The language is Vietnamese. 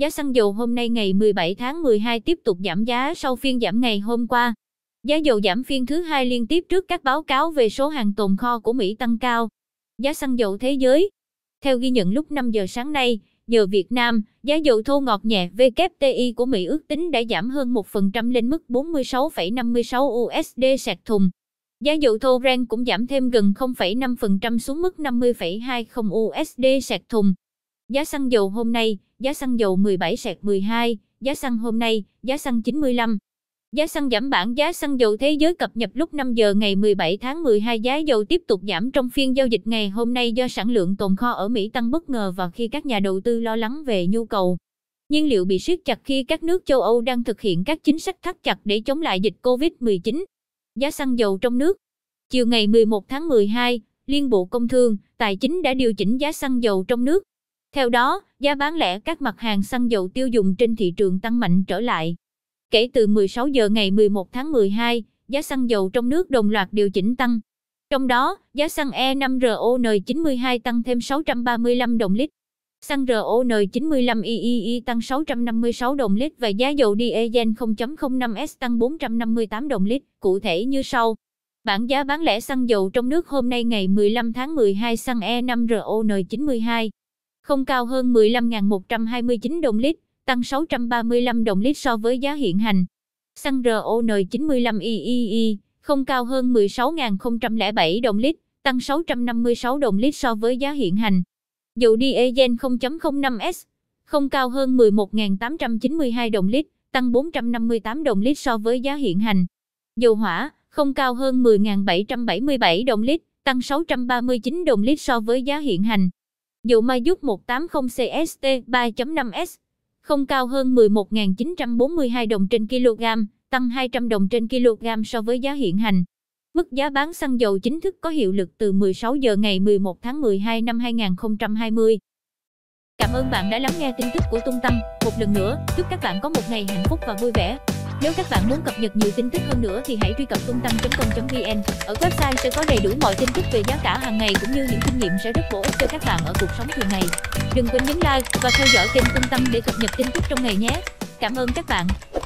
Giá xăng dầu hôm nay ngày 17 tháng 12 tiếp tục giảm giá sau phiên giảm ngày hôm qua. Giá dầu giảm phiên thứ hai liên tiếp trước các báo cáo về số hàng tồn kho của Mỹ tăng cao. Giá xăng dầu thế giới. Theo ghi nhận lúc 5 giờ sáng nay, giờ Việt Nam, giá dầu thô ngọt nhẹ WTI của Mỹ ước tính đã giảm hơn 1% lên mức 46,56 USD sạc thùng. Giá dầu thô Brent cũng giảm thêm gần 0,5% xuống mức 50,20 USD sạc thùng. Giá xăng dầu hôm nay, giá xăng dầu 17 sạc 12, giá xăng hôm nay, giá xăng 95. Giá xăng giảm bảng giá xăng dầu thế giới cập nhật lúc 5 giờ ngày 17 tháng 12 giá dầu tiếp tục giảm trong phiên giao dịch ngày hôm nay do sản lượng tồn kho ở Mỹ tăng bất ngờ và khi các nhà đầu tư lo lắng về nhu cầu. Nhiên liệu bị siết chặt khi các nước châu Âu đang thực hiện các chính sách thắt chặt để chống lại dịch COVID-19. Giá xăng dầu trong nước Chiều ngày 11 tháng 12, Liên Bộ Công Thương, Tài chính đã điều chỉnh giá xăng dầu trong nước theo đó, giá bán lẻ các mặt hàng xăng dầu tiêu dùng trên thị trường tăng mạnh trở lại. Kể từ 16 giờ ngày 11 tháng 12, giá xăng dầu trong nước đồng loạt điều chỉnh tăng. Trong đó, giá xăng E5RON92 tăng thêm 635 đồng lít, xăng RON95III tăng 656 đồng lít và giá dầu diesel 0.05S tăng 458 đồng lít, cụ thể như sau. Bảng giá bán lẻ xăng dầu trong nước hôm nay ngày 15 tháng 12 xăng E5RON92 không cao hơn 15.129 đồng lít, tăng 635 đồng lít so với giá hiện hành. Xăng RON95III, không cao hơn 16.007 đồng lít, tăng 656 đồng lít so với giá hiện hành. Dầu diesel 0.05S, không cao hơn 11.892 đồng lít, tăng 458 đồng lít so với giá hiện hành. Dầu hỏa, không cao hơn 10.777 đồng lít, tăng 639 đồng lít so với giá hiện hành dầu ma giúp 180 CST 3.5S, không cao hơn 11.942 đồng trên kg, tăng 200 đồng trên kg so với giá hiện hành. Mức giá bán xăng dầu chính thức có hiệu lực từ 16 giờ ngày 11 tháng 12 năm 2020. Cảm ơn bạn đã lắng nghe tin tức của Tung Tăng. Một lần nữa, chúc các bạn có một ngày hạnh phúc và vui vẻ. Nếu các bạn muốn cập nhật nhiều tin tức hơn nữa thì hãy truy cập trung tung com.vn. Ở website sẽ có đầy đủ mọi tin tức về giá cả hàng ngày cũng như những kinh nghiệm sẽ rất bổ ích cho các bạn ở cuộc sống thường ngày. Đừng quên nhấn like và theo dõi kênh trung tâm để cập nhật tin tức trong ngày nhé. Cảm ơn các bạn.